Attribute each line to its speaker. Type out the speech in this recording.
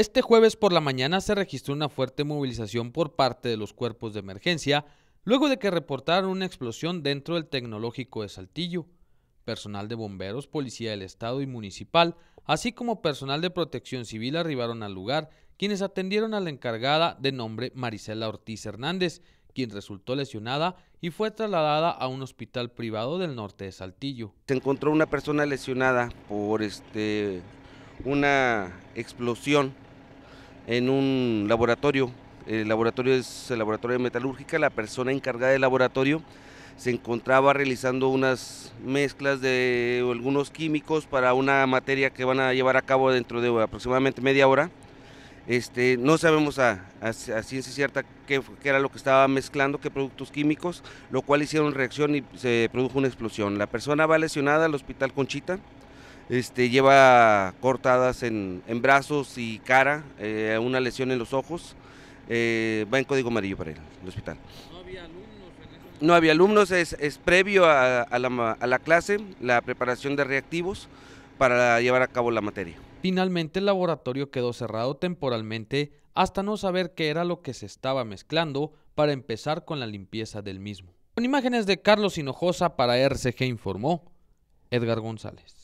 Speaker 1: Este jueves por la mañana se registró una fuerte movilización por parte de los cuerpos de emergencia luego de que reportaron una explosión dentro del tecnológico de Saltillo. Personal de bomberos, policía del Estado y municipal, así como personal de protección civil arribaron al lugar, quienes atendieron a la encargada de nombre Marisela Ortiz Hernández, quien resultó lesionada y fue trasladada a un hospital privado del norte de
Speaker 2: Saltillo. Se encontró una persona lesionada por este, una explosión en un laboratorio. El laboratorio es el laboratorio de metalúrgica. La persona encargada del laboratorio se encontraba realizando unas mezclas de algunos químicos para una materia que van a llevar a cabo dentro de aproximadamente media hora. Este, no sabemos a, ciencia cierta qué, era lo que estaba mezclando, qué productos químicos, lo cual hicieron reacción y se produjo una explosión. La persona va lesionada al hospital Conchita. Este, lleva cortadas en, brazos y cara, eh, una lesión en los ojos. Eh, va en código amarillo para el hospital. ¿No había alumnos? no había alumnos, es, previo a, la, a la clase, la preparación de reactivos para llevar a cabo la materia. Finalmente el
Speaker 1: laboratorio quedó cerrado temporalmente hasta no saber qué era lo que se estaba mezclando para empezar con la limpieza del mismo. Con imágenes de Carlos Hinojosa para RCG informó Edgar González.